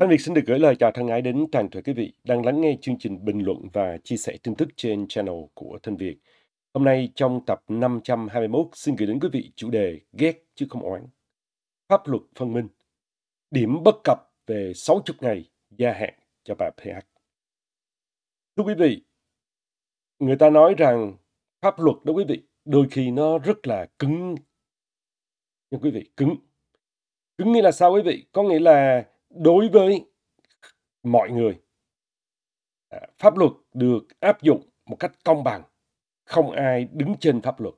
Thân Việt xin được gửi lời chào thân ái đến toàn thể quý vị đang lắng nghe chương trình bình luận và chia sẻ tin tức trên channel của Thân Việt. Hôm nay trong tập 521 xin gửi đến quý vị chủ đề ghét chứ không oán. Pháp luật phân minh. Điểm bất cập về 60 ngày gia hạn cho bà PH. Thưa quý vị, người ta nói rằng pháp luật đó quý vị, đôi khi nó rất là cứng. Nhưng quý vị, cứng. Cứng nghĩa là sao quý vị? Có nghĩa là đối với mọi người. À, pháp luật được áp dụng một cách công bằng, không ai đứng trên pháp luật.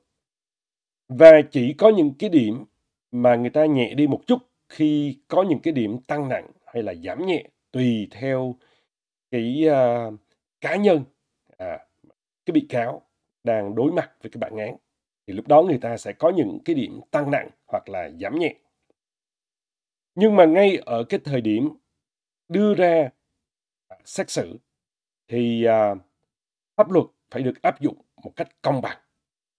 Và chỉ có những cái điểm mà người ta nhẹ đi một chút khi có những cái điểm tăng nặng hay là giảm nhẹ tùy theo cái uh, cá nhân à, cái bị cáo đang đối mặt với cái bản án thì lúc đó người ta sẽ có những cái điểm tăng nặng hoặc là giảm nhẹ nhưng mà ngay ở cái thời điểm đưa ra xét xử thì à, pháp luật phải được áp dụng một cách công bằng.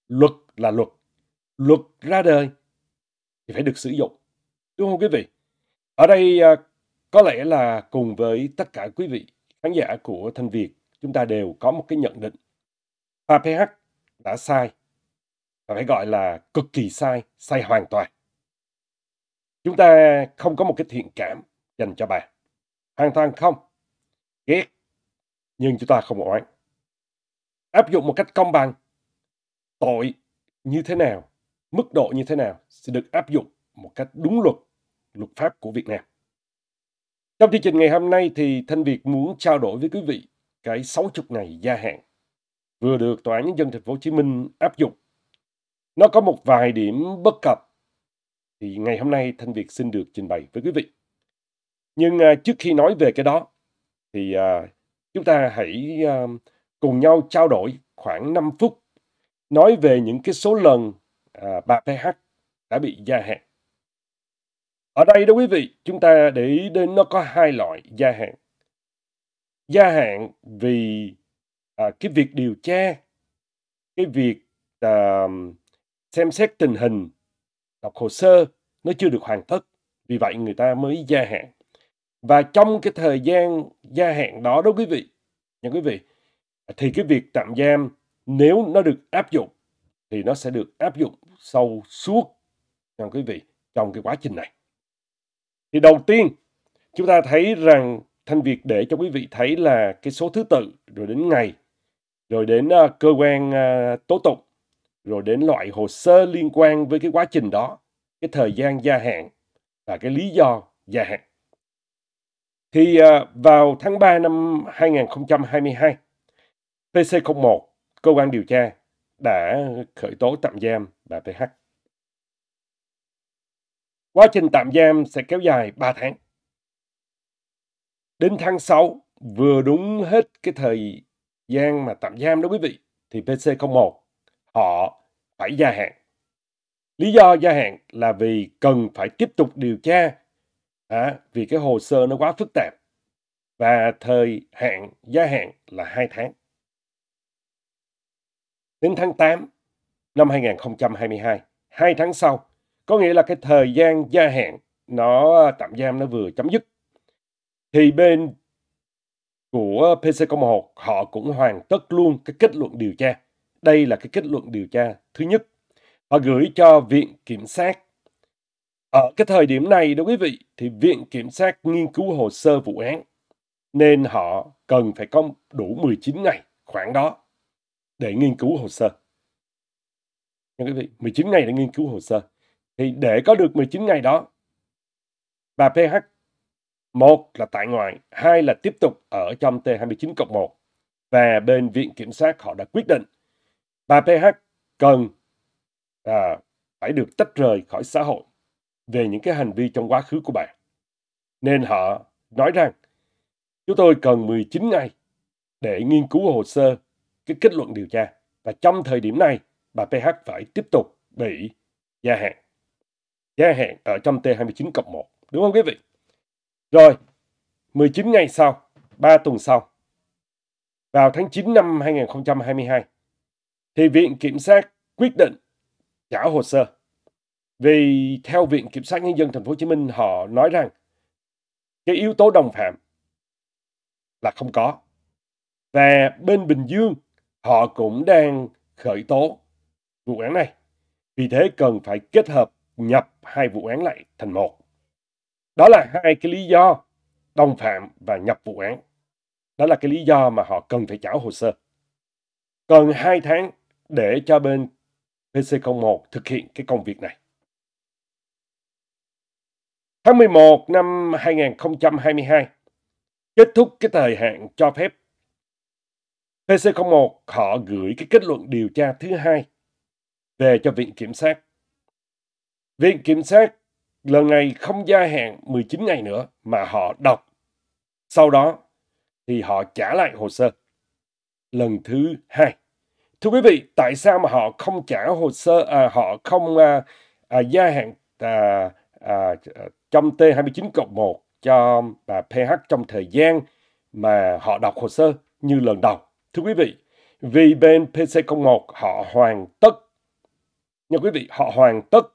Luật là luật. Luật ra đời thì phải được sử dụng. Đúng không quý vị? Ở đây à, có lẽ là cùng với tất cả quý vị khán giả của Thanh Việt chúng ta đều có một cái nhận định APH đã sai và phải gọi là cực kỳ sai, sai hoàn toàn. Chúng ta không có một cái thiện cảm dành cho bà. Hàng thang không, ghét, nhưng chúng ta không oán. Áp dụng một cách công bằng, tội như thế nào, mức độ như thế nào sẽ được áp dụng một cách đúng luật, luật pháp của Việt Nam. Trong chương trình ngày hôm nay thì Thanh Việt muốn trao đổi với quý vị cái 60 ngày gia hạn vừa được Tòa án Nhân dân Thành phố Hồ Chí Minh áp dụng. Nó có một vài điểm bất cập thì ngày hôm nay Thanh Việt xin được trình bày với quý vị. Nhưng uh, trước khi nói về cái đó thì uh, chúng ta hãy uh, cùng nhau trao đổi khoảng 5 phút nói về những cái số lần uh, PH đã bị gia hạn. Ở đây đó quý vị, chúng ta để ý đến nó có hai loại gia hạn. Gia hạn vì à, cái việc điều tra, cái việc à, xem xét tình hình, đọc hồ sơ nó chưa được hoàn tất. Vì vậy người ta mới gia hạn. Và trong cái thời gian gia hạn đó đó quý vị, nha quý vị, thì cái việc tạm giam nếu nó được áp dụng thì nó sẽ được áp dụng sâu suốt nha quý vị trong cái quá trình này. Thì đầu tiên chúng ta thấy rằng Thanh Việt để cho quý vị thấy là cái số thứ tự rồi đến ngày rồi đến ờ, cơ quan ờ, tố tụng rồi đến loại hồ sơ liên quan với cái quá trình đó cái thời gian gia hạn và cái lý do gia hạn. Thì à, vào tháng 3 năm 2022, TC01, cơ quan điều tra, đã khởi tố tạm giam bà PH. Quá trình tạm giam sẽ kéo dài 3 tháng. Đến tháng 6, vừa đúng hết cái thời gian mà tạm giam đó quý vị, thì PC01 họ phải gia hạn Lý do gia hạn là vì cần phải tiếp tục điều tra à, vì cái hồ sơ nó quá phức tạp và thời hạn gia hạn là 2 tháng. Đến tháng 8 năm 2022, 2 tháng sau, có nghĩa là cái thời gian gia hạn nó tạm giam nó vừa chấm dứt. Thì bên của PC01 họ cũng hoàn tất luôn cái kết luận điều tra. Đây là cái kết luận điều tra thứ nhất họ gửi cho Viện Kiểm sát. Ở cái thời điểm này đó quý vị, thì Viện Kiểm sát nghiên cứu hồ sơ vụ án, nên họ cần phải có đủ 19 ngày khoảng đó để nghiên cứu hồ sơ. Nha quý vị, 19 ngày để nghiên cứu hồ sơ. Thì để có được 19 ngày đó, bà PH một là tại ngoại, hai là tiếp tục ở trong T29 cộng 1. Và bên Viện Kiểm sát họ đã quyết định bà PH cần à, phải được tách rời khỏi xã hội về những cái hành vi trong quá khứ của bạn. Nên họ nói rằng, chúng tôi cần 19 ngày để nghiên cứu hồ sơ, cái kết luận điều tra. Và trong thời điểm này, bà PH phải tiếp tục bị gia hạn. Gia hạn ở trong T29 cộng 1. Đúng không quý vị? Rồi, 19 ngày sau, 3 tuần sau, vào tháng 9 năm 2022, thì Viện Kiểm sát quyết định trả hồ sơ. Vì theo Viện Kiểm sát Nhân dân Thành phố Hồ Chí Minh họ nói rằng cái yếu tố đồng phạm là không có. Và bên Bình Dương họ cũng đang khởi tố vụ án này. Vì thế cần phải kết hợp nhập hai vụ án lại thành một. Đó là hai cái lý do đồng phạm và nhập vụ án. Đó là cái lý do mà họ cần phải trả hồ sơ. Cần hai tháng để cho bên PC01 thực hiện cái công việc này. Tháng 11 năm 2022 kết thúc cái thời hạn cho phép. PC01 họ gửi cái kết luận điều tra thứ hai về cho Viện Kiểm sát. Viện Kiểm sát lần này không gia hạn 19 ngày nữa mà họ đọc. Sau đó thì họ trả lại hồ sơ lần thứ hai thưa quý vị tại sao mà họ không trả hồ sơ à, họ không à, à, gia hạn à, à, trong T29 cộng 1 cho bà PH trong thời gian mà họ đọc hồ sơ như lần đầu thưa quý vị vì bên PC01 họ hoàn tất nha quý vị họ hoàn tất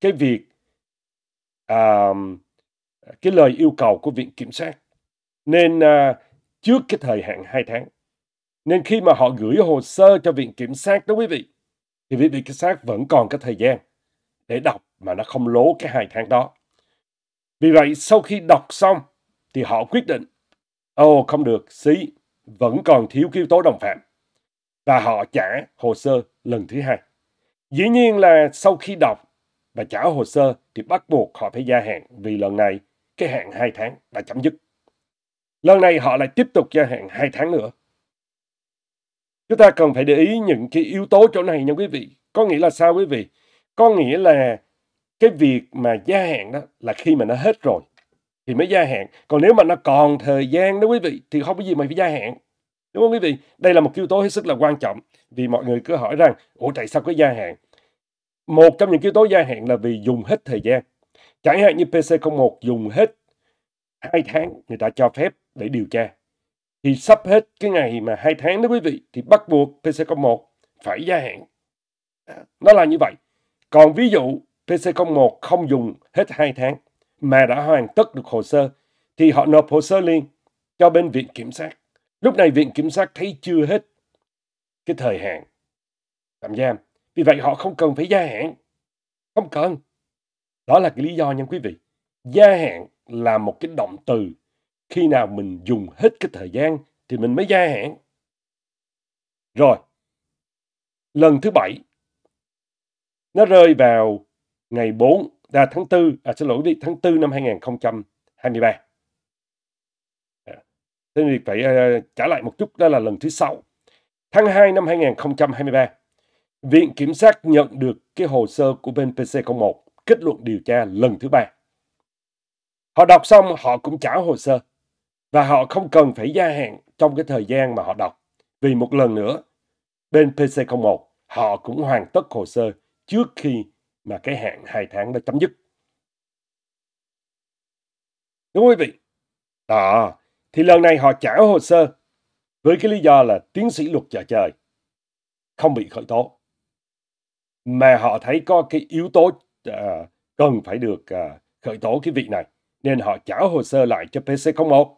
cái việc à, cái lời yêu cầu của viện kiểm sát nên à, trước cái thời hạn 2 tháng nên khi mà họ gửi hồ sơ cho Viện Kiểm sát đó quý vị, thì Viện Kiểm sát vẫn còn cái thời gian để đọc mà nó không lố cái hai tháng đó. Vì vậy, sau khi đọc xong, thì họ quyết định, ồ oh, không được, xí, vẫn còn thiếu yếu tố đồng phạm. Và họ trả hồ sơ lần thứ hai. Dĩ nhiên là sau khi đọc và trả hồ sơ thì bắt buộc họ phải gia hạn vì lần này cái hạn 2 tháng đã chấm dứt. Lần này họ lại tiếp tục gia hạn 2 tháng nữa Chúng ta cần phải để ý những cái yếu tố chỗ này nha quý vị. Có nghĩa là sao quý vị? Có nghĩa là cái việc mà gia hạn đó là khi mà nó hết rồi thì mới gia hạn. Còn nếu mà nó còn thời gian đó quý vị thì không có gì mà phải gia hạn. Đúng không quý vị? Đây là một yếu tố hết sức là quan trọng vì mọi người cứ hỏi rằng ủa tại sao có gia hạn? Một trong những yếu tố gia hạn là vì dùng hết thời gian. Chẳng hạn như PC01 dùng hết 2 tháng người ta cho phép để điều tra thì sắp hết cái ngày mà hai tháng đó quý vị thì bắt buộc PC01 phải gia hạn. Nó là như vậy. Còn ví dụ PC01 không dùng hết hai tháng mà đã hoàn tất được hồ sơ thì họ nộp hồ sơ liền cho bên viện kiểm sát. Lúc này viện kiểm sát thấy chưa hết cái thời hạn tạm giam. Vì vậy họ không cần phải gia hạn. Không cần. Đó là cái lý do nha quý vị. Gia hạn là một cái động từ khi nào mình dùng hết cái thời gian thì mình mới gia hạn. Rồi, lần thứ bảy, nó rơi vào ngày 4, là tháng 4, à xin lỗi đi, tháng 4 năm 2023. À, thế thì phải uh, trả lại một chút, đó là lần thứ sáu. Tháng 2 năm 2023, Viện Kiểm sát nhận được cái hồ sơ của bên PC01, kết luận điều tra lần thứ ba. Họ đọc xong, họ cũng trả hồ sơ. Và họ không cần phải gia hạn trong cái thời gian mà họ đọc. Vì một lần nữa, bên PC01 họ cũng hoàn tất hồ sơ trước khi mà cái hạn 2 tháng đã chấm dứt. Đúng quý vị? Đó, à, thì lần này họ trả hồ sơ với cái lý do là tiến sĩ luật chờ trời không bị khởi tố. Mà họ thấy có cái yếu tố uh, cần phải được uh, khởi tố cái vị này. Nên họ trả hồ sơ lại cho PC01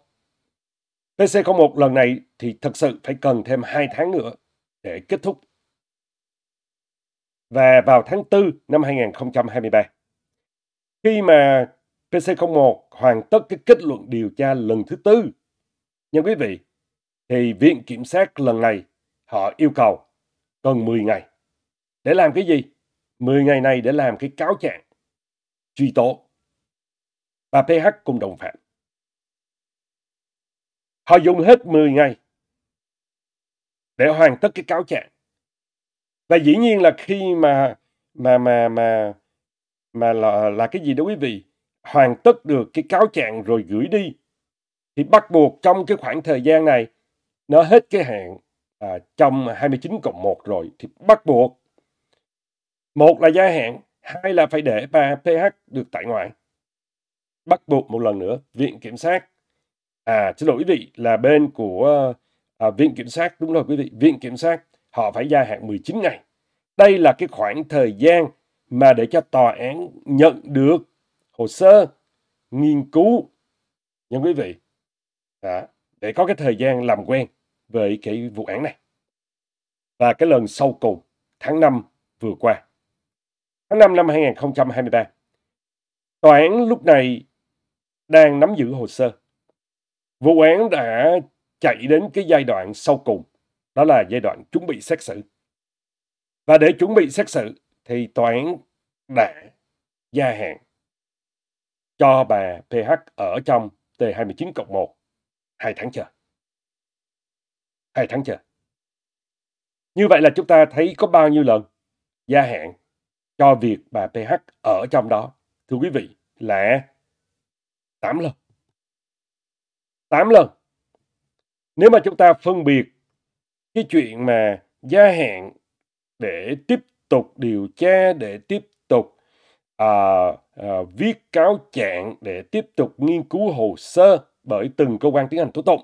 pc 01 lần này thì thực sự phải cần thêm 2 tháng nữa để kết thúc. Và vào tháng 4 năm 2023, khi mà PC01 hoàn tất cái kết luận điều tra lần thứ tư, nhưng quý vị, thì Viện Kiểm sát lần này họ yêu cầu cần 10 ngày. Để làm cái gì? 10 ngày này để làm cái cáo trạng truy tố. và PH cùng đồng phạm. Họ dùng hết 10 ngày để hoàn tất cái cáo trạng. Và dĩ nhiên là khi mà mà mà mà mà là, là cái gì đó quý vị hoàn tất được cái cáo trạng rồi gửi đi thì bắt buộc trong cái khoảng thời gian này nó hết cái hạn à, trong 29 cộng 1 rồi thì bắt buộc một là gia hạn hai là phải để bà PH được tại ngoại bắt buộc một lần nữa viện kiểm sát à xin lỗi quý vị là bên của à, viện kiểm sát đúng rồi quý vị viện kiểm sát họ phải gia hạn 19 ngày đây là cái khoảng thời gian mà để cho tòa án nhận được hồ sơ nghiên cứu nha quý vị à, để có cái thời gian làm quen với cái vụ án này và cái lần sau cùng tháng 5 vừa qua tháng 5 năm 2023 tòa án lúc này đang nắm giữ hồ sơ Vụ án đã chạy đến cái giai đoạn sau cùng, đó là giai đoạn chuẩn bị xét xử. Và để chuẩn bị xét xử thì tòa án đã gia hạn cho bà PH ở trong T29 cộng 1 2 tháng chờ. 2 tháng chờ. Như vậy là chúng ta thấy có bao nhiêu lần gia hạn cho việc bà PH ở trong đó. Thưa quý vị là 8 lần. 8 lần. Nếu mà chúng ta phân biệt cái chuyện mà gia hạn để tiếp tục điều tra, để tiếp tục à, à, viết cáo trạng, để tiếp tục nghiên cứu hồ sơ bởi từng cơ quan tiến hành tố tụng.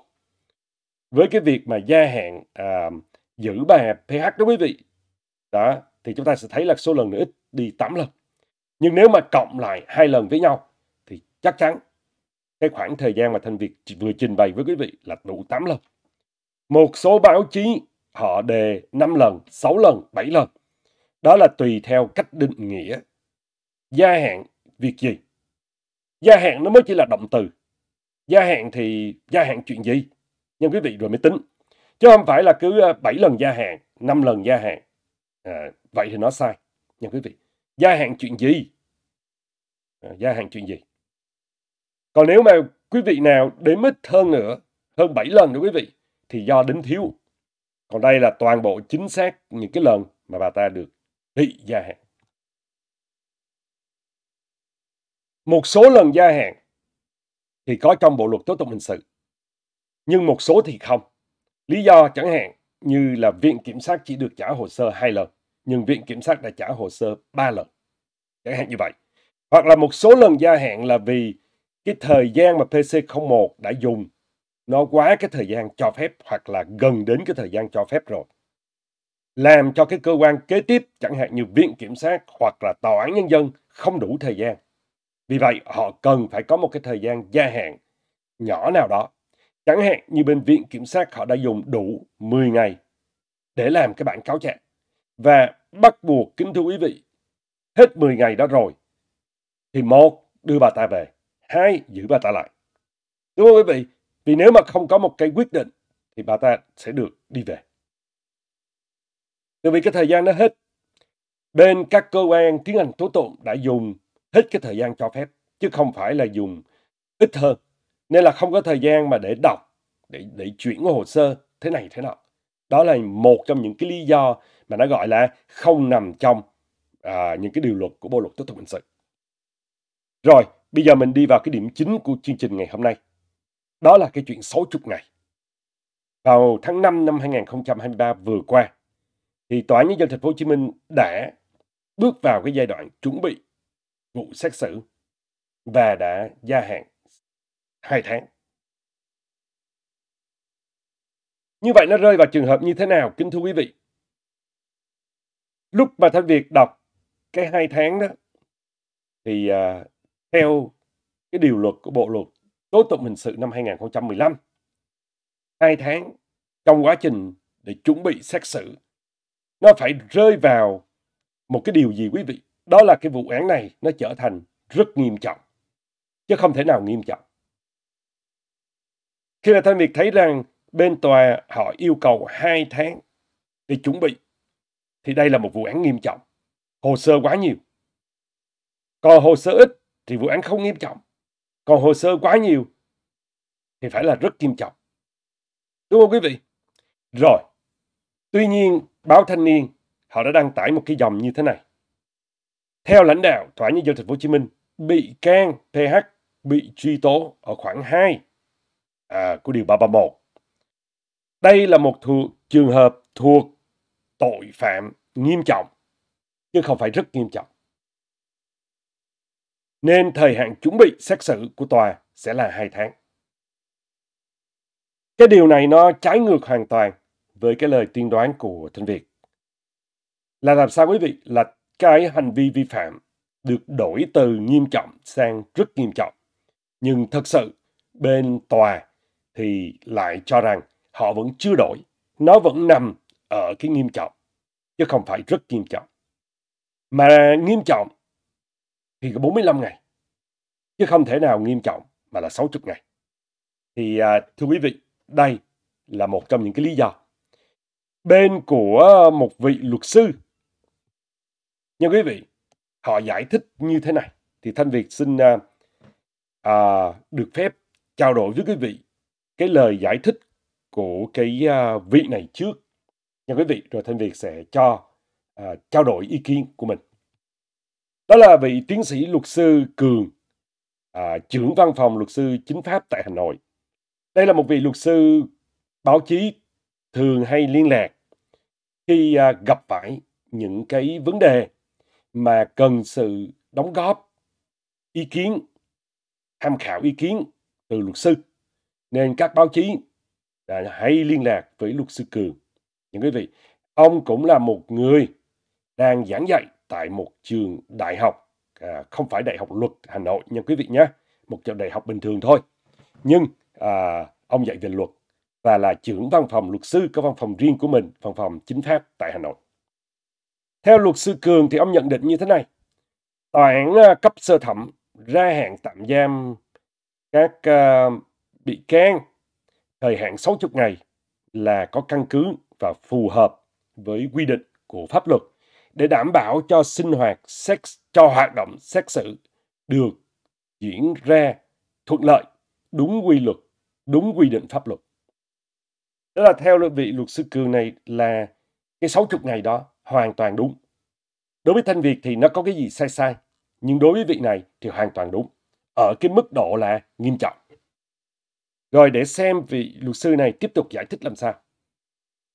Với cái việc mà gia hạn à, giữ bài PH đó quý vị, đó thì chúng ta sẽ thấy là số lần nữa ít đi 8 lần. Nhưng nếu mà cộng lại hai lần với nhau thì chắc chắn cái khoảng thời gian mà Thanh Việt vừa trình bày với quý vị là đủ 8 lần. Một số báo chí họ đề 5 lần, 6 lần, 7 lần. Đó là tùy theo cách định nghĩa. Gia hạn việc gì? Gia hạn nó mới chỉ là động từ. Gia hạn thì gia hạn chuyện gì? Nhưng quý vị rồi mới tính. Chứ không phải là cứ 7 à, lần gia hạn, 5 lần gia hạn. À, vậy thì nó sai. Nhưng quý vị, gia hạn chuyện gì? À, gia hạn chuyện gì? Còn nếu mà quý vị nào đếm ít hơn nữa, hơn 7 lần nữa quý vị, thì do đính thiếu. Còn đây là toàn bộ chính xác những cái lần mà bà ta được thị gia hạn. Một số lần gia hạn thì có trong bộ luật tố tụng hình sự, nhưng một số thì không. Lý do chẳng hạn như là viện kiểm sát chỉ được trả hồ sơ hai lần, nhưng viện kiểm sát đã trả hồ sơ ba lần. Chẳng hạn như vậy. Hoặc là một số lần gia hạn là vì cái thời gian mà PC01 đã dùng nó quá cái thời gian cho phép hoặc là gần đến cái thời gian cho phép rồi. Làm cho cái cơ quan kế tiếp chẳng hạn như viện kiểm sát hoặc là tòa án nhân dân không đủ thời gian. Vì vậy họ cần phải có một cái thời gian gia hạn nhỏ nào đó. Chẳng hạn như bên viện kiểm sát họ đã dùng đủ 10 ngày để làm cái bản cáo trạng. Và bắt buộc, kính thưa quý vị, hết 10 ngày đó rồi, thì một, đưa bà ta về. Hai, giữ bà ta lại. Đúng không quý vị? Vì nếu mà không có một cái quyết định thì bà ta sẽ được đi về. Từ vì cái thời gian nó hết, bên các cơ quan tiến hành tố tụng đã dùng hết cái thời gian cho phép, chứ không phải là dùng ít hơn. Nên là không có thời gian mà để đọc, để, để chuyển hồ sơ thế này thế nào. Đó là một trong những cái lý do mà nó gọi là không nằm trong à, những cái điều luật của Bộ Luật Tố Tụng Hình Sự. Rồi, Bây giờ mình đi vào cái điểm chính của chương trình ngày hôm nay. Đó là cái chuyện 60 ngày. Vào tháng 5 năm 2023 vừa qua, thì Tòa án Nhân dân Thành phố Hồ Chí Minh đã bước vào cái giai đoạn chuẩn bị vụ xét xử và đã gia hạn 2 tháng. Như vậy nó rơi vào trường hợp như thế nào, kính thưa quý vị? Lúc mà Thanh Việt đọc cái hai tháng đó, thì uh, theo cái điều luật của Bộ luật tố tụng hình sự năm 2015. Hai tháng trong quá trình để chuẩn bị xét xử, nó phải rơi vào một cái điều gì quý vị? Đó là cái vụ án này nó trở thành rất nghiêm trọng, chứ không thể nào nghiêm trọng. Khi là Thanh Việt thấy rằng bên tòa họ yêu cầu hai tháng để chuẩn bị, thì đây là một vụ án nghiêm trọng, hồ sơ quá nhiều. Còn hồ sơ ít thì vụ án không nghiêm trọng. Còn hồ sơ quá nhiều thì phải là rất nghiêm trọng. Đúng không quý vị? Rồi, tuy nhiên báo Thanh Niên họ đã đăng tải một cái dòng như thế này. Theo lãnh đạo Tòa nhân dân thành phố Hồ Chí Minh, bị can PH bị truy tố ở khoảng 2 à, của điều 331. Đây là một thuộc, trường hợp thuộc tội phạm nghiêm trọng, chứ không phải rất nghiêm trọng nên thời hạn chuẩn bị xét xử của tòa sẽ là 2 tháng. Cái điều này nó trái ngược hoàn toàn với cái lời tiên đoán của Thanh Việt. Là làm sao quý vị là cái hành vi vi phạm được đổi từ nghiêm trọng sang rất nghiêm trọng. Nhưng thật sự bên tòa thì lại cho rằng họ vẫn chưa đổi. Nó vẫn nằm ở cái nghiêm trọng, chứ không phải rất nghiêm trọng. Mà nghiêm trọng thì có 45 ngày chứ không thể nào nghiêm trọng mà là 60 ngày. Thì à, thưa quý vị, đây là một trong những cái lý do. Bên của một vị luật sư, nhưng quý vị, họ giải thích như thế này. Thì Thanh Việt xin à, à, được phép trao đổi với quý vị cái lời giải thích của cái à, vị này trước. Nha quý vị, rồi Thanh Việt sẽ cho à, trao đổi ý kiến của mình. Đó là vị tiến sĩ luật sư Cường, à, trưởng văn phòng luật sư chính pháp tại Hà Nội. Đây là một vị luật sư báo chí thường hay liên lạc khi à, gặp phải những cái vấn đề mà cần sự đóng góp ý kiến tham khảo ý kiến từ luật sư nên các báo chí đã hay liên lạc với luật sư cường những quý vị ông cũng là một người đang giảng dạy tại một trường đại học à, không phải đại học luật Hà Nội nha quý vị nhé một trường đại học bình thường thôi nhưng à, ông dạy về luật và là trưởng văn phòng luật sư có văn phòng riêng của mình văn phòng chính pháp tại Hà Nội theo luật sư Cường thì ông nhận định như thế này tòa án à, cấp sơ thẩm ra hạn tạm giam các uh, bị can thời hạn 60 ngày là có căn cứ và phù hợp với quy định của pháp luật để đảm bảo cho sinh hoạt sex cho hoạt động xét xử được diễn ra thuận lợi, đúng quy luật, đúng quy định pháp luật. Đó là theo vị luật sư Cường này là cái 60 ngày đó hoàn toàn đúng. Đối với Thanh Việt thì nó có cái gì sai sai, nhưng đối với vị này thì hoàn toàn đúng. Ở cái mức độ là nghiêm trọng. Rồi để xem vị luật sư này tiếp tục giải thích làm sao.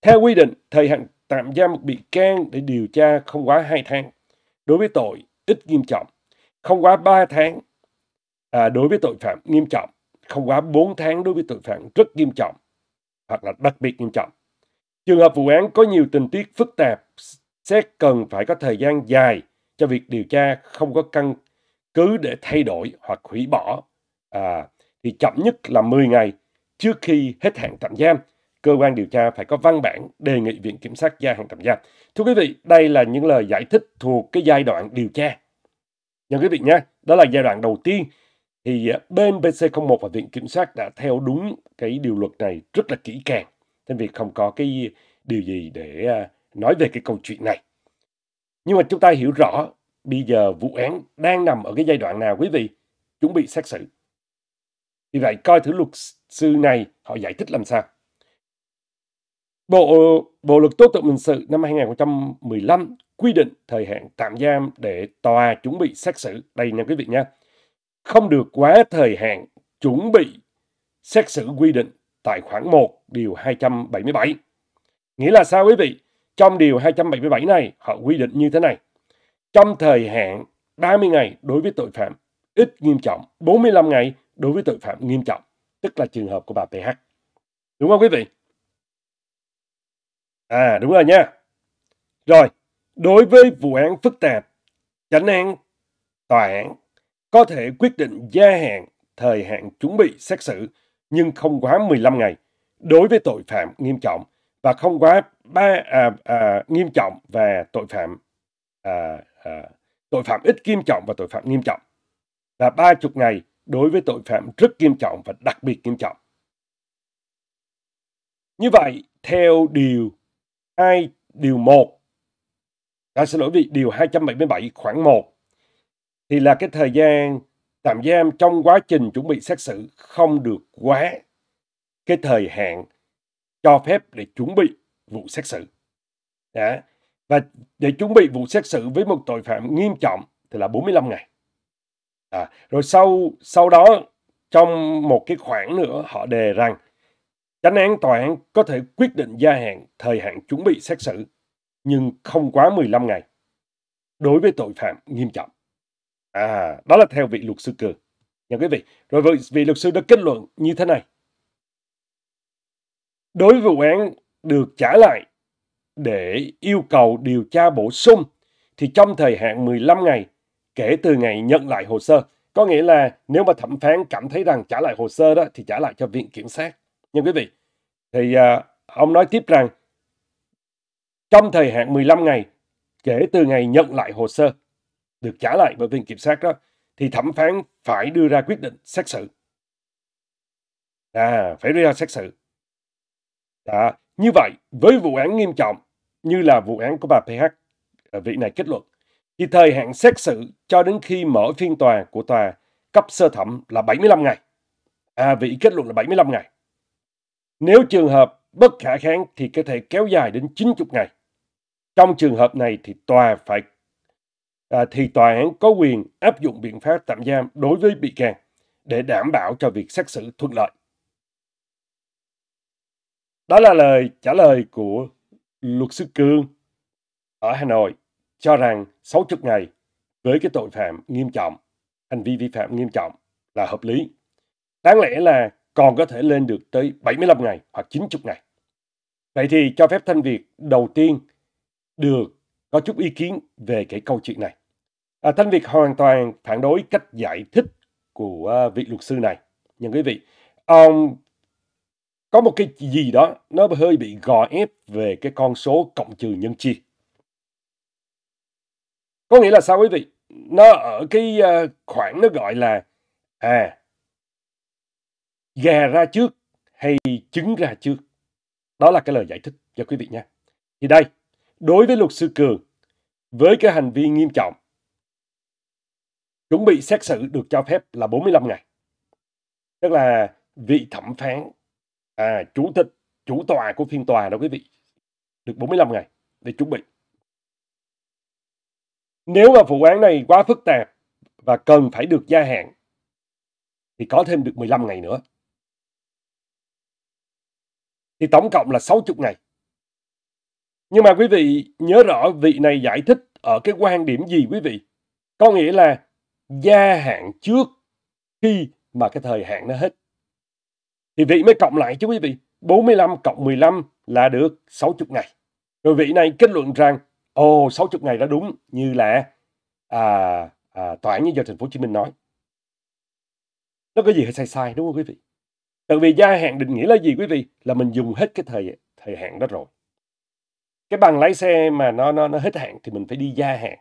Theo quy định, thời hạn tạm giam một bị can để điều tra không quá 2 tháng đối với tội ít nghiêm trọng, không quá 3 tháng à, đối với tội phạm nghiêm trọng, không quá 4 tháng đối với tội phạm rất nghiêm trọng hoặc là đặc biệt nghiêm trọng. Trường hợp vụ án có nhiều tình tiết phức tạp, xét cần phải có thời gian dài cho việc điều tra không có căn cứ để thay đổi hoặc hủy bỏ. À, thì chậm nhất là 10 ngày trước khi hết hạn tạm giam cơ quan điều tra phải có văn bản đề nghị Viện Kiểm sát gia hạn tạm giam. Thưa quý vị, đây là những lời giải thích thuộc cái giai đoạn điều tra. Nha quý vị nhé, đó là giai đoạn đầu tiên thì à, bên BC01 và Viện Kiểm sát đã theo đúng cái điều luật này rất là kỹ càng. Nên việc không có cái điều gì để à, nói về cái câu chuyện này. Nhưng mà chúng ta hiểu rõ bây giờ vụ án đang nằm ở cái giai đoạn nào quý vị chuẩn bị xét xử. Vì vậy coi thử luật sư này họ giải thích làm sao. Bộ Bộ luật tố tụng hình sự năm 2015 quy định thời hạn tạm giam để tòa chuẩn bị xét xử. Đây nha quý vị nha. Không được quá thời hạn chuẩn bị xét xử quy định tại khoản 1 điều 277. Nghĩa là sao quý vị? Trong điều 277 này họ quy định như thế này. Trong thời hạn 30 ngày đối với tội phạm ít nghiêm trọng, 45 ngày đối với tội phạm nghiêm trọng, tức là trường hợp của bà PH. Đúng không quý vị? À đúng rồi nha. Rồi, đối với vụ án phức tạp, chánh án, tòa án có thể quyết định gia hạn thời hạn chuẩn bị xét xử nhưng không quá 15 ngày đối với tội phạm nghiêm trọng và không quá ba à, à, nghiêm trọng và tội phạm à, à, tội phạm ít nghiêm trọng và tội phạm nghiêm trọng và 30 ngày đối với tội phạm rất nghiêm trọng và đặc biệt nghiêm trọng. Như vậy, theo điều 2 điều 1 à, xin lỗi vị điều 277 khoảng 1 thì là cái thời gian tạm giam trong quá trình chuẩn bị xét xử không được quá cái thời hạn cho phép để chuẩn bị vụ xét xử. Đó. Và để chuẩn bị vụ xét xử với một tội phạm nghiêm trọng thì là 45 ngày. À, rồi sau sau đó trong một cái khoảng nữa họ đề rằng Chánh án tòa án có thể quyết định gia hạn thời hạn chuẩn bị xét xử, nhưng không quá 15 ngày. Đối với tội phạm nghiêm trọng. À, đó là theo vị luật sư Cường. Nha quý vị, rồi vị luật sư đã kết luận như thế này. Đối với vụ án được trả lại để yêu cầu điều tra bổ sung thì trong thời hạn 15 ngày kể từ ngày nhận lại hồ sơ, có nghĩa là nếu mà thẩm phán cảm thấy rằng trả lại hồ sơ đó thì trả lại cho viện kiểm sát nhưng quý vị, thì à, ông nói tiếp rằng trong thời hạn 15 ngày kể từ ngày nhận lại hồ sơ được trả lại bởi viện kiểm sát đó thì thẩm phán phải đưa ra quyết định xét xử. À, phải đưa ra xét xử. À, như vậy, với vụ án nghiêm trọng như là vụ án của bà PH, à, vị này kết luận, thì thời hạn xét xử cho đến khi mở phiên tòa của tòa cấp sơ thẩm là 75 ngày. À, vị kết luận là 75 ngày. Nếu trường hợp bất khả kháng thì có thể kéo dài đến 90 ngày. Trong trường hợp này thì tòa phải à, thì tòa án có quyền áp dụng biện pháp tạm giam đối với bị can để đảm bảo cho việc xét xử thuận lợi. Đó là lời trả lời của luật sư Cương ở Hà Nội cho rằng 60 ngày với cái tội phạm nghiêm trọng, hành vi vi phạm nghiêm trọng là hợp lý. Đáng lẽ là còn có thể lên được tới 75 ngày hoặc 90 ngày. Vậy thì cho phép Thanh Việt đầu tiên được có chút ý kiến về cái câu chuyện này. À, Thanh Việt hoàn toàn phản đối cách giải thích của à, vị luật sư này. Nhưng quý vị, ông có một cái gì đó nó hơi bị gò ép về cái con số cộng trừ nhân chia. Có nghĩa là sao quý vị? Nó ở cái à, khoảng nó gọi là à gà ra trước hay trứng ra trước? Đó là cái lời giải thích cho quý vị nha. Thì đây, đối với luật sư Cường, với cái hành vi nghiêm trọng, chuẩn bị xét xử được cho phép là 45 ngày. Tức là vị thẩm phán, à, chủ tịch, chủ tòa của phiên tòa đó quý vị, được 45 ngày để chuẩn bị. Nếu mà vụ án này quá phức tạp và cần phải được gia hạn, thì có thêm được 15 ngày nữa thì tổng cộng là 60 ngày. Nhưng mà quý vị nhớ rõ vị này giải thích ở cái quan điểm gì quý vị? Có nghĩa là gia hạn trước khi mà cái thời hạn nó hết. Thì vị mới cộng lại chứ quý vị. 45 cộng 15 là được 60 ngày. Rồi vị này kết luận rằng, ồ oh, 60 ngày đó đúng như là à, à, Tòa án Nhân dân thành phố Hồ Chí Minh nói. Nó có gì hay sai sai đúng không quý vị? Tại vì gia hạn định nghĩa là gì quý vị? Là mình dùng hết cái thời thời hạn đó rồi. Cái bằng lái xe mà nó nó nó hết hạn thì mình phải đi gia hạn.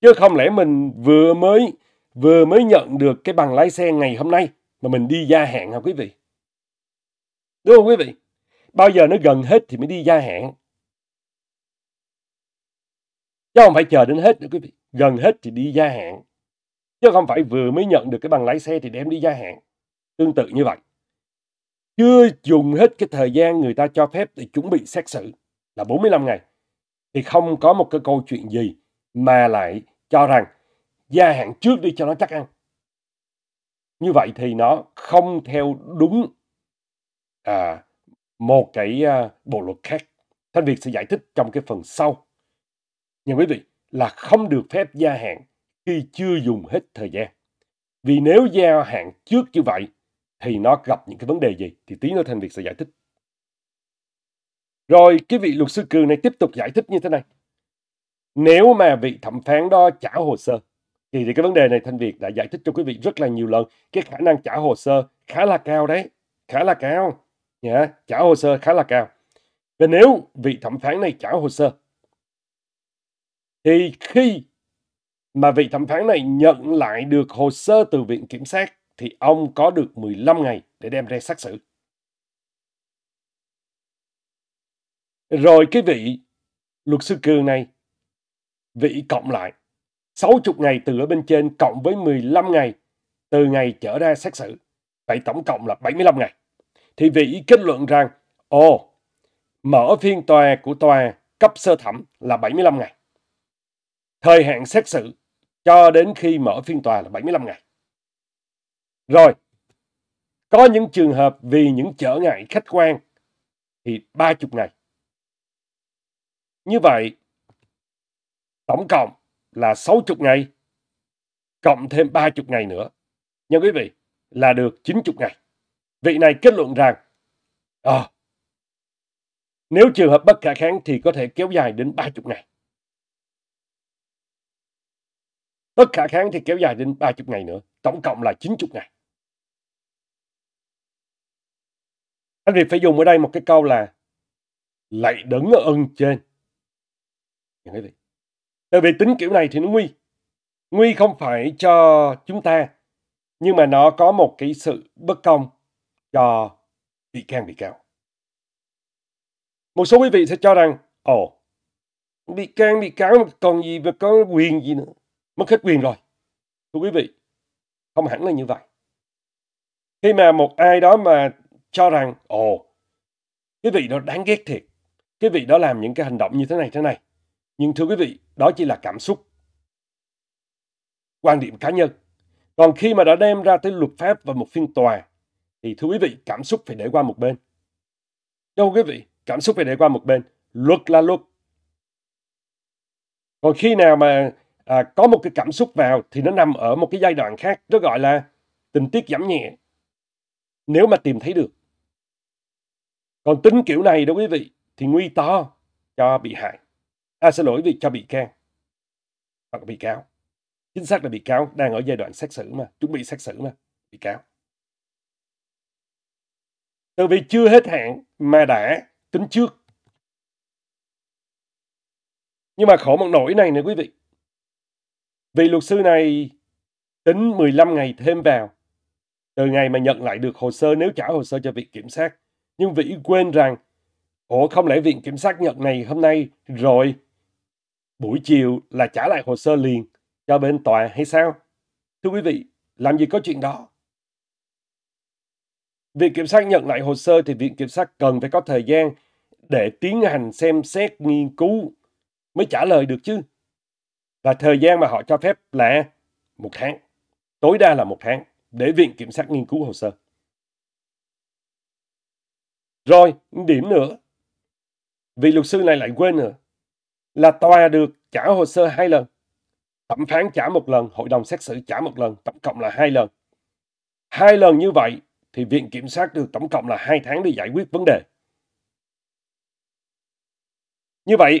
Chứ không lẽ mình vừa mới vừa mới nhận được cái bằng lái xe ngày hôm nay mà mình đi gia hạn hả quý vị? Đúng không quý vị? Bao giờ nó gần hết thì mới đi gia hạn. Chứ không phải chờ đến hết nữa quý vị. Gần hết thì đi gia hạn. Chứ không phải vừa mới nhận được cái bằng lái xe thì đem đi gia hạn. Tương tự như vậy chưa dùng hết cái thời gian người ta cho phép để chuẩn bị xét xử là 45 ngày thì không có một cái câu chuyện gì mà lại cho rằng gia hạn trước đi cho nó chắc ăn. Như vậy thì nó không theo đúng à, một cái à, bộ luật khác. Thanh Việt sẽ giải thích trong cái phần sau. Nhưng quý vị là không được phép gia hạn khi chưa dùng hết thời gian. Vì nếu gia hạn trước như vậy thì nó gặp những cái vấn đề gì thì tí nữa thành Việt sẽ giải thích. Rồi cái vị luật sư Cường này tiếp tục giải thích như thế này. Nếu mà vị thẩm phán đó trả hồ sơ thì, thì cái vấn đề này Thanh Việt đã giải thích cho quý vị rất là nhiều lần. Cái khả năng trả hồ sơ khá là cao đấy. Khá là cao. Yeah, trả hồ sơ khá là cao. Và nếu vị thẩm phán này trả hồ sơ thì khi mà vị thẩm phán này nhận lại được hồ sơ từ viện kiểm sát thì ông có được 15 ngày để đem ra xét xử. Rồi cái vị luật sư Cường này, vị cộng lại 60 ngày từ ở bên trên cộng với 15 ngày từ ngày trở ra xét xử. Vậy tổng cộng là 75 ngày. Thì vị kết luận rằng, ồ, mở phiên tòa của tòa cấp sơ thẩm là 75 ngày. Thời hạn xét xử cho đến khi mở phiên tòa là 75 ngày. Rồi, có những trường hợp vì những trở ngại khách quan thì 30 ngày. Như vậy, tổng cộng là 60 ngày cộng thêm 30 ngày nữa. Nha quý vị, là được 90 ngày. Vị này kết luận rằng à, nếu trường hợp bất khả kháng thì có thể kéo dài đến 30 ngày. Bất khả kháng thì kéo dài đến 30 ngày nữa. Tổng cộng là 90 ngày. Anh Việt phải dùng ở đây một cái câu là lại đứng ở ân trên. Tại vì tính kiểu này thì nó nguy. Nguy không phải cho chúng ta, nhưng mà nó có một cái sự bất công cho bị can bị cáo. Một số quý vị sẽ cho rằng, ồ, bị can bị cáo còn gì mà có quyền gì nữa, mất hết quyền rồi. Thưa quý vị, không hẳn là như vậy. Khi mà một ai đó mà cho rằng ồ cái vị đó đáng ghét thiệt cái vị đó làm những cái hành động như thế này thế này nhưng thưa quý vị đó chỉ là cảm xúc quan điểm cá nhân còn khi mà đã đem ra tới luật pháp và một phiên tòa thì thưa quý vị cảm xúc phải để qua một bên đâu quý vị cảm xúc phải để qua một bên luật là luật còn khi nào mà à, có một cái cảm xúc vào thì nó nằm ở một cái giai đoạn khác nó gọi là tình tiết giảm nhẹ nếu mà tìm thấy được còn tính kiểu này đó quý vị thì nguy to cho bị hại. À xin lỗi vì cho bị can hoặc bị cáo. Chính xác là bị cáo đang ở giai đoạn xét xử mà, chuẩn bị xét xử mà, bị cáo. Từ vì chưa hết hạn mà đã tính trước. Nhưng mà khổ một nỗi này nè quý vị. Vì luật sư này tính 15 ngày thêm vào từ ngày mà nhận lại được hồ sơ nếu trả hồ sơ cho viện kiểm sát nhưng vĩ quên rằng, ủa không lẽ viện kiểm sát Nhật này hôm nay rồi buổi chiều là trả lại hồ sơ liền cho bên tòa hay sao? Thưa quý vị, làm gì có chuyện đó? Viện kiểm sát nhận lại hồ sơ thì viện kiểm sát cần phải có thời gian để tiến hành xem xét nghiên cứu mới trả lời được chứ. Và thời gian mà họ cho phép là một tháng, tối đa là một tháng để viện kiểm sát nghiên cứu hồ sơ. Rồi, điểm nữa. Vị luật sư này lại quên nữa. Là tòa được trả hồ sơ hai lần. Thẩm phán trả một lần, hội đồng xét xử trả một lần, tổng cộng là hai lần. Hai lần như vậy thì viện kiểm sát được tổng cộng là hai tháng để giải quyết vấn đề. Như vậy,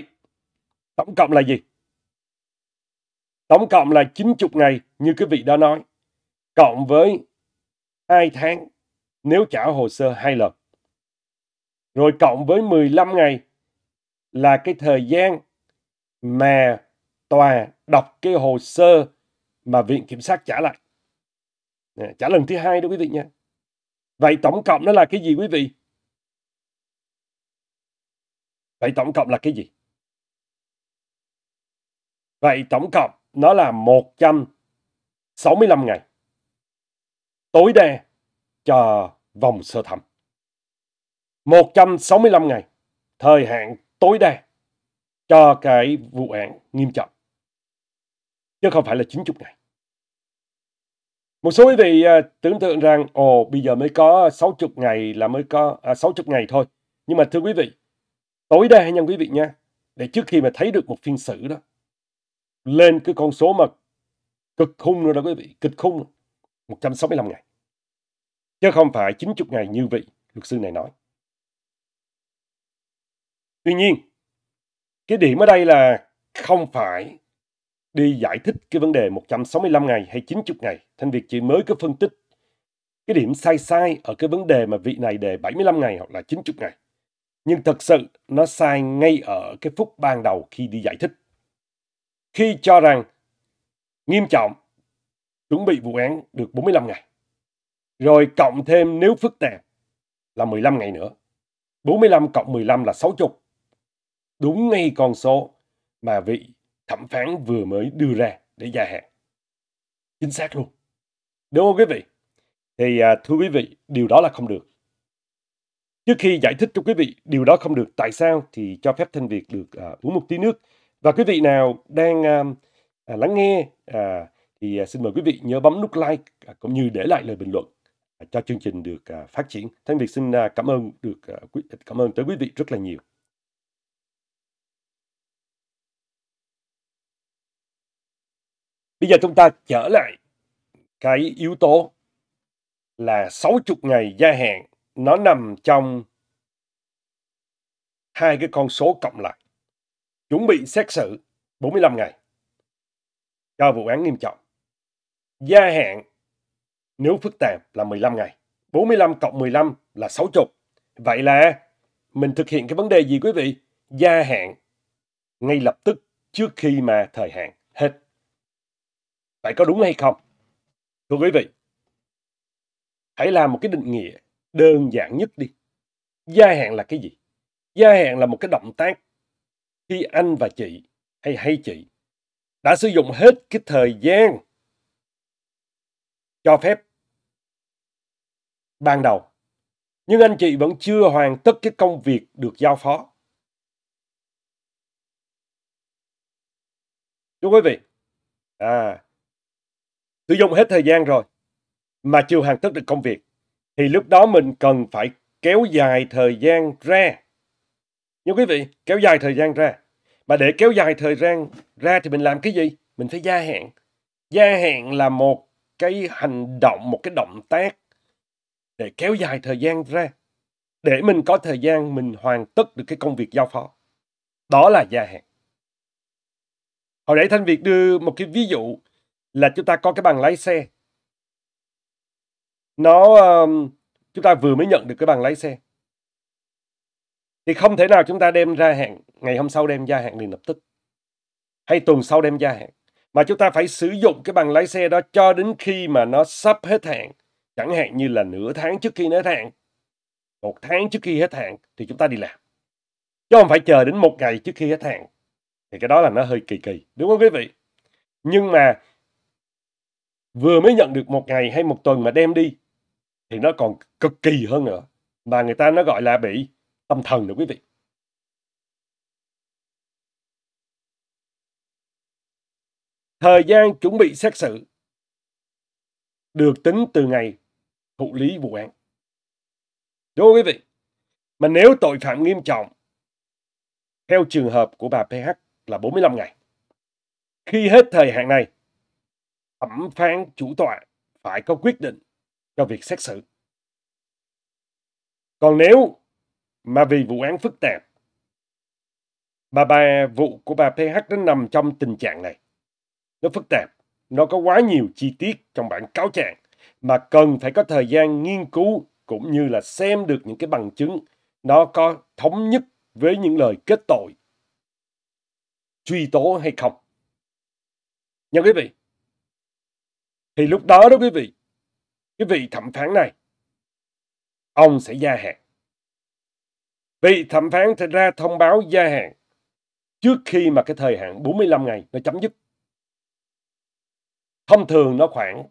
tổng cộng là gì? Tổng cộng là 90 ngày như cái vị đó nói, cộng với 2 tháng nếu trả hồ sơ hai lần rồi cộng với 15 ngày là cái thời gian mà tòa đọc cái hồ sơ mà viện kiểm sát trả lại. Trả lần thứ hai đó quý vị nha. Vậy tổng cộng nó là cái gì quý vị? Vậy tổng cộng là cái gì? Vậy tổng cộng nó là 165 ngày. Tối đa cho vòng sơ thẩm. 165 ngày, thời hạn tối đa cho cái vụ án nghiêm trọng. Chứ không phải là 90 ngày. Một số quý vị à, tưởng tượng rằng ồ bây giờ mới có 60 ngày là mới có à, 60 ngày thôi. Nhưng mà thưa quý vị, tối đa nha quý vị nha, để trước khi mà thấy được một phiên xử đó lên cái con số mà cực khung nữa đó quý vị, cực khung 165 ngày. Chứ không phải 90 ngày như vị luật sư này nói. Tuy nhiên, cái điểm ở đây là không phải đi giải thích cái vấn đề 165 ngày hay 90 ngày. thành việc chỉ mới có phân tích cái điểm sai sai ở cái vấn đề mà vị này đề 75 ngày hoặc là 90 ngày. Nhưng thật sự nó sai ngay ở cái phút ban đầu khi đi giải thích. Khi cho rằng nghiêm trọng, chuẩn bị vụ án được 45 ngày. Rồi cộng thêm nếu phức tạp là 15 ngày nữa. 45 cộng 15 là 60 đúng ngay con số mà vị thẩm phán vừa mới đưa ra để gia hạn. Chính xác luôn. Đúng không quý vị? Thì à, thưa quý vị, điều đó là không được. Trước khi giải thích cho quý vị điều đó không được tại sao thì cho phép Thanh Việt được à, uống một tí nước. Và quý vị nào đang à, à lắng nghe à, thì à, xin mời quý vị nhớ bấm nút like à, cũng như để lại lời bình luận cho chương trình được à, phát triển. Thanh Việt xin à, cảm ơn được à, quý, cảm ơn tới quý vị rất là nhiều. Bây giờ chúng ta trở lại cái yếu tố là 60 ngày gia hạn nó nằm trong hai cái con số cộng lại. Chuẩn bị xét xử 45 ngày cho vụ án nghiêm trọng. Gia hạn nếu phức tạp là 15 ngày. 45 cộng 15 là 60. Vậy là mình thực hiện cái vấn đề gì quý vị? Gia hạn ngay lập tức trước khi mà thời hạn hết. Vậy có đúng hay không? Thưa quý vị, hãy làm một cái định nghĩa đơn giản nhất đi. Gia hạn là cái gì? Gia hạn là một cái động tác khi anh và chị hay hay chị đã sử dụng hết cái thời gian cho phép ban đầu nhưng anh chị vẫn chưa hoàn tất cái công việc được giao phó. Thưa quý vị, à, sử dụng hết thời gian rồi mà chưa hoàn tất được công việc thì lúc đó mình cần phải kéo dài thời gian ra. Nhưng quý vị, kéo dài thời gian ra. Mà để kéo dài thời gian ra thì mình làm cái gì? Mình phải gia hạn. Gia hạn là một cái hành động, một cái động tác để kéo dài thời gian ra. Để mình có thời gian mình hoàn tất được cái công việc giao phó. Đó là gia hạn. Hồi nãy Thanh Việt đưa một cái ví dụ là chúng ta có cái bằng lái xe nó um, chúng ta vừa mới nhận được cái bằng lái xe thì không thể nào chúng ta đem ra hạn ngày hôm sau đem gia hạn liền lập tức hay tuần sau đem gia hạn mà chúng ta phải sử dụng cái bằng lái xe đó cho đến khi mà nó sắp hết hạn chẳng hạn như là nửa tháng trước khi nó hết hạn một tháng trước khi hết hạn thì chúng ta đi làm chứ không phải chờ đến một ngày trước khi hết hạn thì cái đó là nó hơi kỳ kỳ đúng không quý vị nhưng mà vừa mới nhận được một ngày hay một tuần mà đem đi thì nó còn cực kỳ hơn nữa mà người ta nó gọi là bị tâm thần đó quý vị thời gian chuẩn bị xét xử được tính từ ngày thụ lý vụ án đúng không quý vị mà nếu tội phạm nghiêm trọng theo trường hợp của bà PH là 45 ngày khi hết thời hạn này thẩm phán chủ tọa phải có quyết định cho việc xét xử. Còn nếu mà vì vụ án phức tạp, bà bà vụ của bà PH nó nằm trong tình trạng này. Nó phức tạp, nó có quá nhiều chi tiết trong bản cáo trạng mà cần phải có thời gian nghiên cứu cũng như là xem được những cái bằng chứng nó có thống nhất với những lời kết tội truy tố hay không. Nha quý vị, thì lúc đó đó quý vị cái vị thẩm phán này ông sẽ gia hạn vị thẩm phán sẽ ra thông báo gia hạn trước khi mà cái thời hạn 45 ngày nó chấm dứt thông thường nó khoảng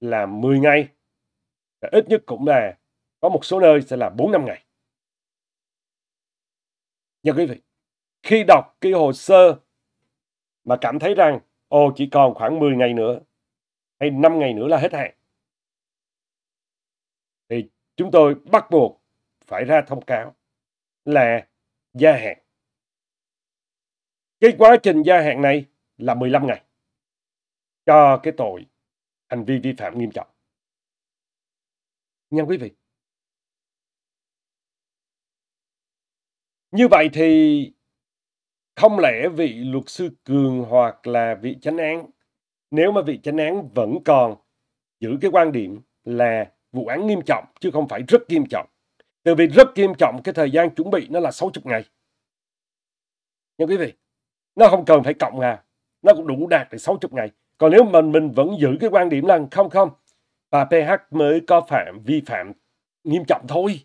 là 10 ngày ít nhất cũng là có một số nơi sẽ là 4 năm ngày Nhưng quý vị khi đọc cái hồ sơ mà cảm thấy rằng ồ chỉ còn khoảng 10 ngày nữa hay 5 ngày nữa là hết hạn thì chúng tôi bắt buộc phải ra thông cáo là gia hạn. Cái quá trình gia hạn này là 15 ngày cho cái tội hành vi vi phạm nghiêm trọng. Nha quý vị. Như vậy thì không lẽ vị luật sư Cường hoặc là vị chánh án nếu mà vị chánh án vẫn còn giữ cái quan điểm là vụ án nghiêm trọng chứ không phải rất nghiêm trọng. Từ vì rất nghiêm trọng cái thời gian chuẩn bị nó là 60 ngày. Nhưng quý vị, nó không cần phải cộng à, nó cũng đủ đạt để 60 ngày. Còn nếu mình mình vẫn giữ cái quan điểm là không không, bà PH mới có phạm vi phạm nghiêm trọng thôi.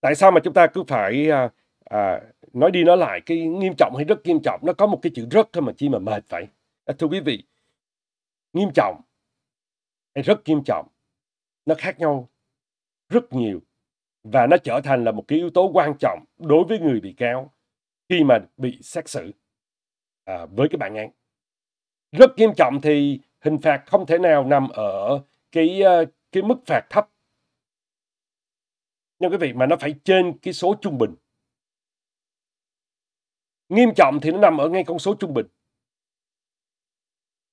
Tại sao mà chúng ta cứ phải à, à, nói đi nói lại cái nghiêm trọng hay rất nghiêm trọng, nó có một cái chữ rất thôi mà chi mà mệt vậy. À, thưa quý vị nghiêm trọng hay rất nghiêm trọng nó khác nhau rất nhiều và nó trở thành là một cái yếu tố quan trọng đối với người bị cáo khi mà bị xét xử à, với cái bản án rất nghiêm trọng thì hình phạt không thể nào nằm ở cái ờ, cái mức phạt thấp nhưng cái vị mà nó phải trên cái số trung bình nghiêm trọng thì nó nằm ở ngay con số trung bình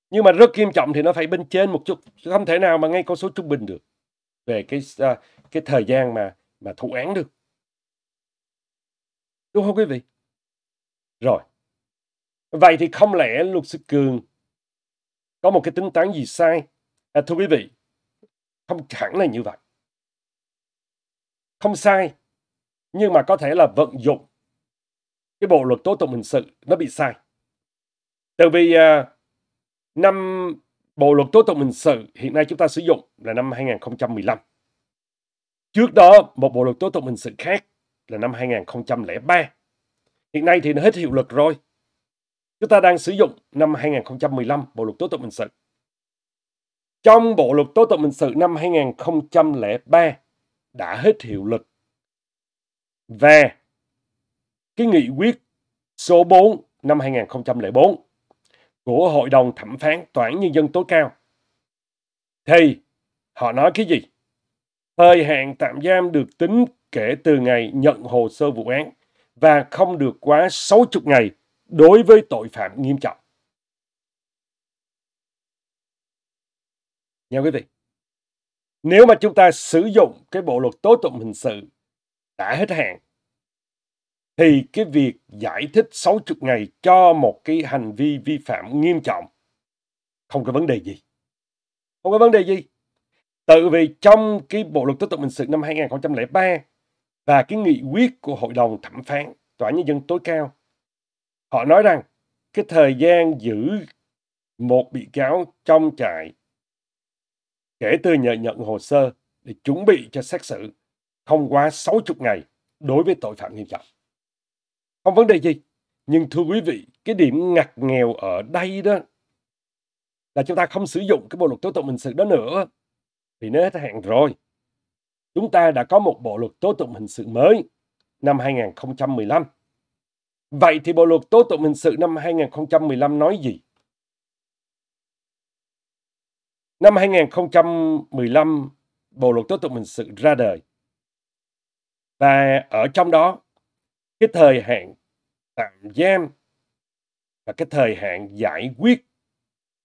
nhưng mà rất nghiêm trọng thì nó phải bên trên một chút không thể nào mà ngay con số trung bình được về cái uh, cái thời gian mà mà thụ án được đúng không quý vị rồi vậy thì không lẽ luật sư cường có một cái tính toán gì sai à, thưa quý vị không hẳn là như vậy không sai nhưng mà có thể là vận dụng cái bộ luật tố tụng hình sự nó bị sai tại vì uh, Năm Bộ luật tố tụng hình sự hiện nay chúng ta sử dụng là năm 2015. Trước đó, một bộ luật tố tụng hình sự khác là năm 2003. Hiện nay thì nó hết hiệu lực rồi. Chúng ta đang sử dụng năm 2015 bộ luật tố tụng hình sự. Trong bộ luật tố tụng hình sự năm 2003 đã hết hiệu lực về cái nghị quyết số 4 năm 2004 của Hội đồng Thẩm phán Tòa án Nhân dân tối cao. Thì họ nói cái gì? Thời hạn tạm giam được tính kể từ ngày nhận hồ sơ vụ án và không được quá 60 ngày đối với tội phạm nghiêm trọng. Nha quý vị, nếu mà chúng ta sử dụng cái bộ luật tố tụng hình sự đã hết hạn thì cái việc giải thích 60 ngày cho một cái hành vi vi phạm nghiêm trọng không có vấn đề gì. Không có vấn đề gì. Tự vì trong cái Bộ luật tố tụng hình sự năm 2003 và cái nghị quyết của Hội đồng thẩm phán Tòa án nhân dân tối cao, họ nói rằng cái thời gian giữ một bị cáo trong trại kể từ nhờ nhận hồ sơ để chuẩn bị cho xét xử không quá 60 ngày đối với tội phạm nghiêm trọng. Không vấn đề gì. Nhưng thưa quý vị, cái điểm ngặt nghèo ở đây đó là chúng ta không sử dụng cái bộ luật tố tụng hình sự đó nữa vì nó hết hạn rồi. Chúng ta đã có một bộ luật tố tụng hình sự mới năm 2015. Vậy thì bộ luật tố tụng hình sự năm 2015 nói gì? Năm 2015, bộ luật tố tụng hình sự ra đời. Và ở trong đó cái thời hạn tạm giam và cái thời hạn giải quyết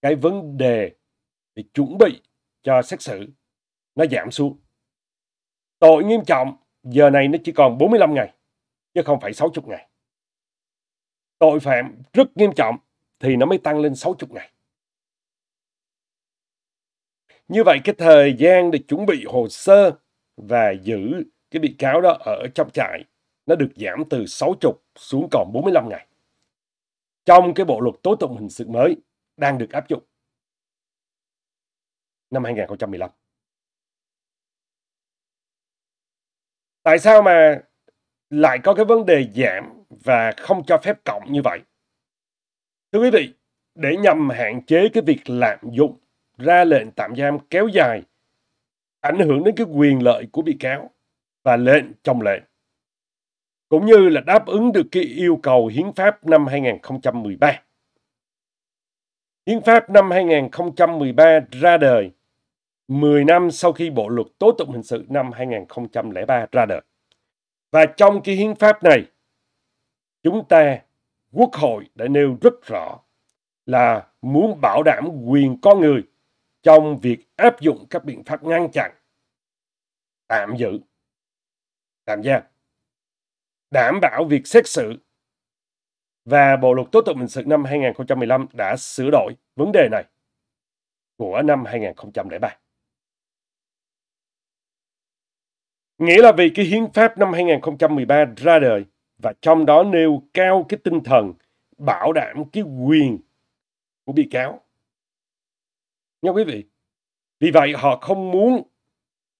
cái vấn đề để chuẩn bị cho xét xử nó giảm xuống. Tội nghiêm trọng giờ này nó chỉ còn 45 ngày chứ không phải 60 ngày. Tội phạm rất nghiêm trọng thì nó mới tăng lên 60 ngày. Như vậy cái thời gian để chuẩn bị hồ sơ và giữ cái bị cáo đó ở trong trại nó được giảm từ 60 xuống còn 45 ngày. Trong cái bộ luật tố tụng hình sự mới đang được áp dụng năm 2015. Tại sao mà lại có cái vấn đề giảm và không cho phép cộng như vậy? Thưa quý vị, để nhằm hạn chế cái việc lạm dụng ra lệnh tạm giam kéo dài ảnh hưởng đến cái quyền lợi của bị cáo và lệnh trong lệnh cũng như là đáp ứng được cái yêu cầu hiến pháp năm 2013. Hiến pháp năm 2013 ra đời 10 năm sau khi Bộ luật tố tụng hình sự năm 2003 ra đời. Và trong cái hiến pháp này, chúng ta, Quốc hội đã nêu rất rõ là muốn bảo đảm quyền con người trong việc áp dụng các biện pháp ngăn chặn, tạm giữ, tạm giam đảm bảo việc xét xử và Bộ luật tố tụng hình sự năm 2015 đã sửa đổi vấn đề này của năm 2003. Nghĩa là vì cái hiến pháp năm 2013 ra đời và trong đó nêu cao cái tinh thần bảo đảm cái quyền của bị cáo. Nha quý vị, vì vậy họ không muốn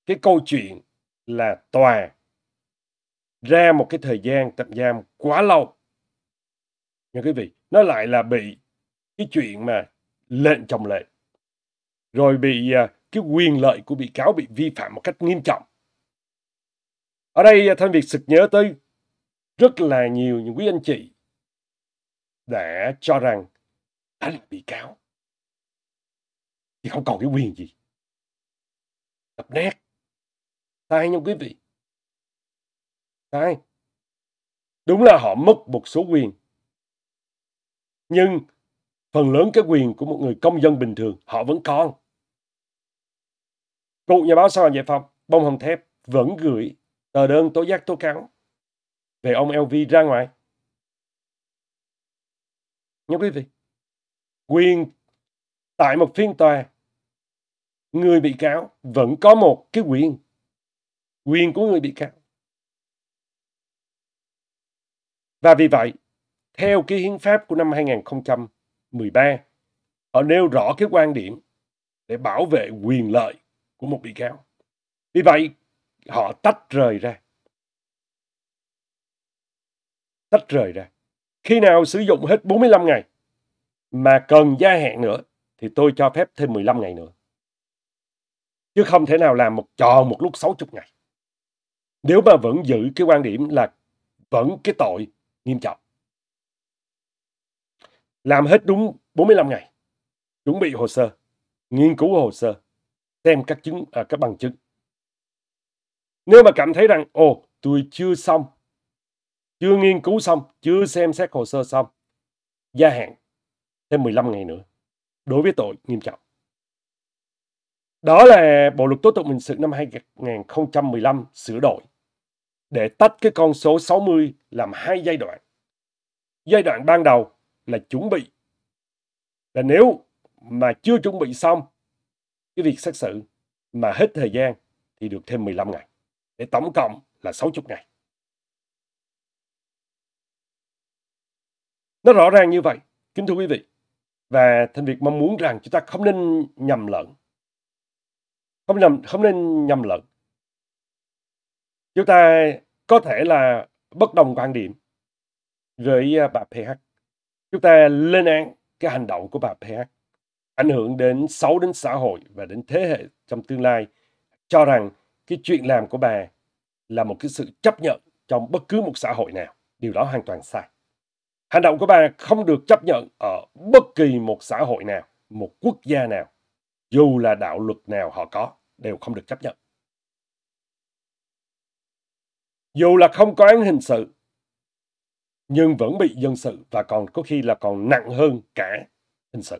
cái câu chuyện là tòa ra một cái thời gian tạm giam quá lâu nha quý vị nó lại là bị cái chuyện mà lệnh chồng lệ rồi bị à, cái quyền lợi của bị cáo bị vi phạm một cách nghiêm trọng ở đây à, thanh việt sực nhớ tới rất là nhiều những quý anh chị đã cho rằng đã là bị cáo thì không còn cái quyền gì đập nát sai nhau quý vị sai. Đúng là họ mất một số quyền. Nhưng phần lớn cái quyền của một người công dân bình thường họ vẫn còn. Cựu nhà báo xã hội giải phóng Bông Hồng Thép vẫn gửi tờ đơn tố giác tố cáo về ông LV ra ngoài. Nhớ quý vị, quyền tại một phiên tòa, người bị cáo vẫn có một cái quyền, quyền của người bị cáo Và vì vậy, theo cái hiến pháp của năm 2013, họ nêu rõ cái quan điểm để bảo vệ quyền lợi của một bị cáo. Vì vậy, họ tách rời ra. Tách rời ra. Khi nào sử dụng hết 45 ngày mà cần gia hạn nữa thì tôi cho phép thêm 15 ngày nữa. Chứ không thể nào làm một tròn một lúc 60 ngày. Nếu mà vẫn giữ cái quan điểm là vẫn cái tội nghiêm trọng. Làm hết đúng 45 ngày, chuẩn bị hồ sơ, nghiên cứu hồ sơ, xem các chứng à, các bằng chứng. Nếu mà cảm thấy rằng ồ tôi chưa xong, chưa nghiên cứu xong, chưa xem xét hồ sơ xong, gia hạn thêm 15 ngày nữa đối với tội nghiêm trọng. Đó là Bộ luật tố tụng hình sự năm 2015 sửa đổi để tách cái con số 60 làm hai giai đoạn. Giai đoạn ban đầu là chuẩn bị. Là nếu mà chưa chuẩn bị xong cái việc xét xử mà hết thời gian thì được thêm 15 ngày. Để tổng cộng là 60 ngày. Nó rõ ràng như vậy, kính thưa quý vị. Và Thanh Việt mong muốn rằng chúng ta không nên nhầm lẫn. Không, nhầm, không nên nhầm lẫn chúng ta có thể là bất đồng quan điểm với à, bà PH. Chúng ta lên án cái hành động của bà PH ảnh hưởng đến xấu đến xã hội và đến thế hệ trong tương lai cho rằng cái chuyện làm của bà là một cái sự chấp nhận trong bất cứ một xã hội nào. Điều đó hoàn toàn sai. Hành động của bà không được chấp nhận ở bất kỳ một xã hội nào, một quốc gia nào, dù là đạo luật nào họ có, đều không được chấp nhận. dù là không có án hình sự, nhưng vẫn bị dân sự và còn có khi là còn nặng hơn cả hình sự.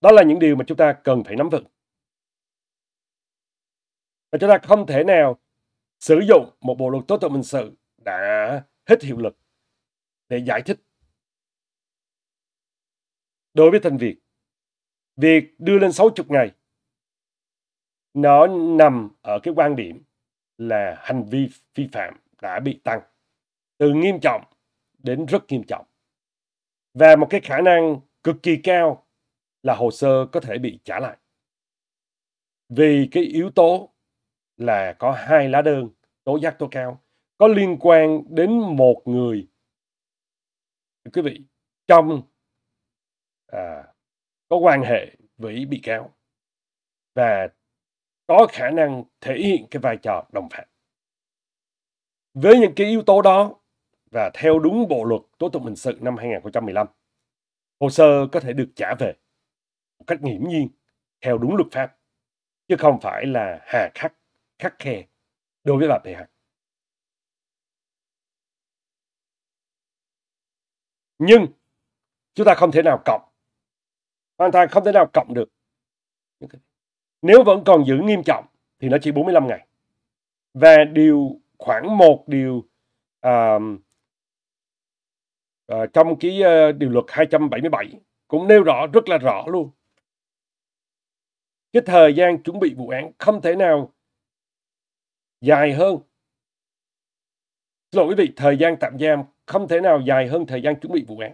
Đó là những điều mà chúng ta cần phải nắm vững. Và chúng ta không thể nào sử dụng một bộ luật tố tụng hình sự đã hết hiệu lực để giải thích đối với thành việc việc đưa lên 60 ngày nó nằm ở cái quan điểm là hành vi vi phạm đã bị tăng từ nghiêm trọng đến rất nghiêm trọng và một cái khả năng cực kỳ cao là hồ sơ có thể bị trả lại vì cái yếu tố là có hai lá đơn tố giác tố cáo có liên quan đến một người quý vị trong à, có quan hệ với bị cáo và có khả năng thể hiện cái vai trò đồng phạm. Với những cái yếu tố đó và theo đúng bộ luật tố tụng hình sự năm 2015, hồ sơ có thể được trả về một cách nghiễm nhiên theo đúng luật pháp, chứ không phải là hà khắc, khắc khe đối với bà Thị Hằng. Nhưng chúng ta không thể nào cộng, hoàn toàn không thể nào cộng được những cái nếu vẫn còn giữ nghiêm trọng thì nó chỉ 45 ngày. Và điều khoảng một điều uh, uh, trong cái uh, điều luật 277 cũng nêu rõ rất là rõ luôn. Cái thời gian chuẩn bị vụ án không thể nào dài hơn. Xin lỗi quý vị, thời gian tạm giam không thể nào dài hơn thời gian chuẩn bị vụ án.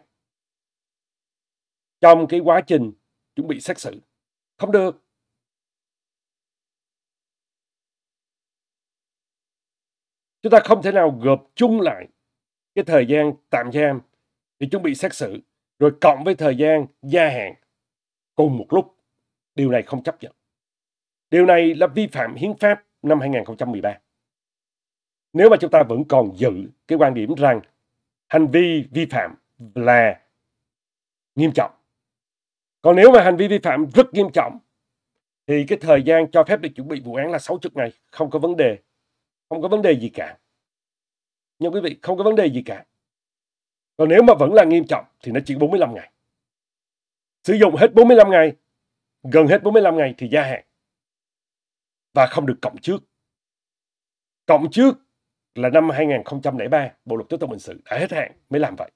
Trong cái quá trình chuẩn bị xét xử. Không được. Chúng ta không thể nào gộp chung lại cái thời gian tạm giam để chuẩn bị xét xử rồi cộng với thời gian gia hạn cùng một lúc. Điều này không chấp nhận. Điều này là vi phạm hiến pháp năm 2013. Nếu mà chúng ta vẫn còn giữ cái quan điểm rằng hành vi vi phạm là nghiêm trọng. Còn nếu mà hành vi vi phạm rất nghiêm trọng thì cái thời gian cho phép để chuẩn bị vụ án là 60 ngày, không có vấn đề không có vấn đề gì cả nhưng quý vị không có vấn đề gì cả còn nếu mà vẫn là nghiêm trọng thì nó chỉ 45 ngày sử dụng hết 45 ngày gần hết 45 ngày thì gia hạn và không được cộng trước cộng trước là năm 2003 bộ luật tố tụng hình sự đã hết hạn mới làm vậy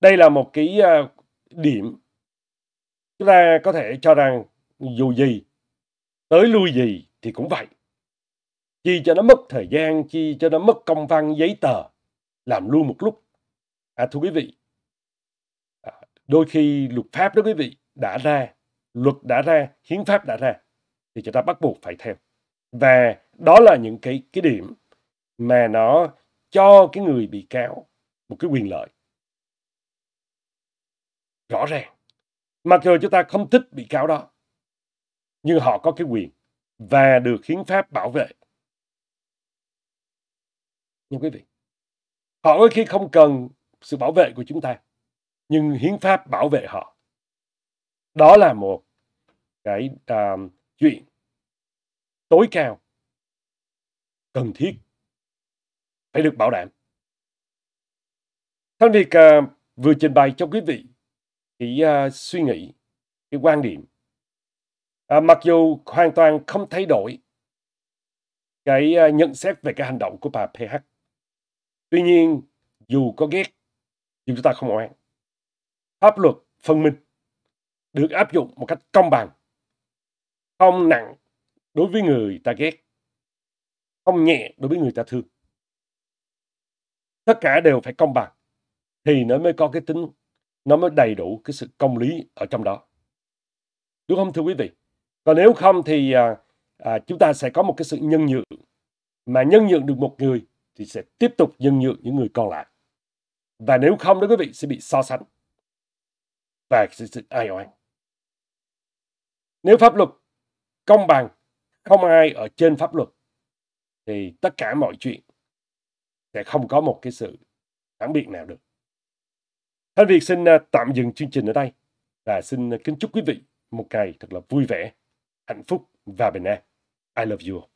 đây là một cái à, điểm chúng ta có thể cho rằng dù gì tới lui gì thì cũng vậy chi cho nó mất thời gian, chi cho nó mất công văn giấy tờ, làm luôn một lúc. À, thưa quý vị, à, đôi khi luật pháp đó quý vị đã ra, luật đã ra, hiến pháp đã ra, thì chúng ta bắt buộc phải theo. Và đó là những cái cái điểm mà nó cho cái người bị cáo một cái quyền lợi rõ ràng mặc dù chúng ta không thích bị cáo đó nhưng họ có cái quyền và được hiến pháp bảo vệ nha quý vị. Họ đôi khi không cần sự bảo vệ của chúng ta, nhưng hiến pháp bảo vệ họ. Đó là một cái uh, chuyện tối cao cần thiết phải được bảo đảm. thân Việt uh, à, vừa trình bày cho quý vị thì uh, suy nghĩ, cái quan điểm. À, mặc dù hoàn toàn không thay đổi cái uh, nhận xét về cái hành động của bà PH Tuy nhiên, dù có ghét, chúng ta không oán. Pháp luật phân minh được áp dụng một cách công bằng, không nặng đối với người ta ghét, không nhẹ đối với người ta thương. Tất cả đều phải công bằng thì nó mới có cái tính, nó mới đầy đủ cái sự công lý ở trong đó. Đúng không thưa quý vị? Còn nếu không thì à, à, chúng ta sẽ có một cái sự nhân nhượng. Mà nhân nhượng được một người thì sẽ tiếp tục nhân nhượng những người còn lại. Và nếu không đó quý vị sẽ bị so sánh và sẽ sự ai oán. Nếu pháp luật công bằng, không ai ở trên pháp luật thì tất cả mọi chuyện sẽ không có một cái sự phản biệt nào được. Thanh Việt xin à, tạm dừng chương trình ở đây và xin kính chúc quý vị một ngày thật là vui vẻ, hạnh phúc và bình an. I love you.